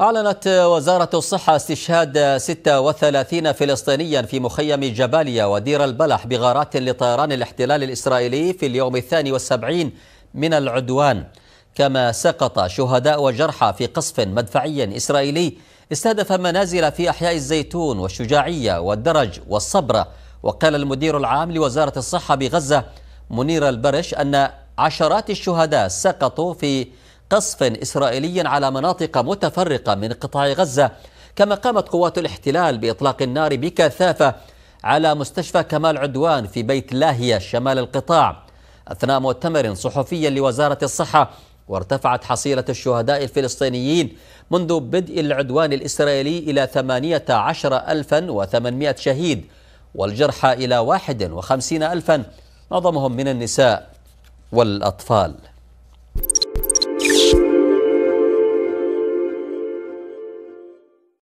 أعلنت وزارة الصحة استشهاد 36 فلسطينيا في مخيم جباليا ودير البلح بغارات لطيران الاحتلال الإسرائيلي في اليوم الثاني والسبعين من العدوان كما سقط شهداء وجرحى في قصف مدفعي إسرائيلي استهدف منازل في أحياء الزيتون والشجاعية والدرج والصبرة وقال المدير العام لوزارة الصحة بغزة منير البرش أن عشرات الشهداء سقطوا في قصف إسرائيلي على مناطق متفرقة من قطاع غزة كما قامت قوات الاحتلال بإطلاق النار بكثافة على مستشفى كمال عدوان في بيت لاهية شمال القطاع أثناء مؤتمر صحفي لوزارة الصحة وارتفعت حصيلة الشهداء الفلسطينيين منذ بدء العدوان الإسرائيلي إلى 18800 شهيد والجرحى إلى 51000 معظمهم من النساء والأطفال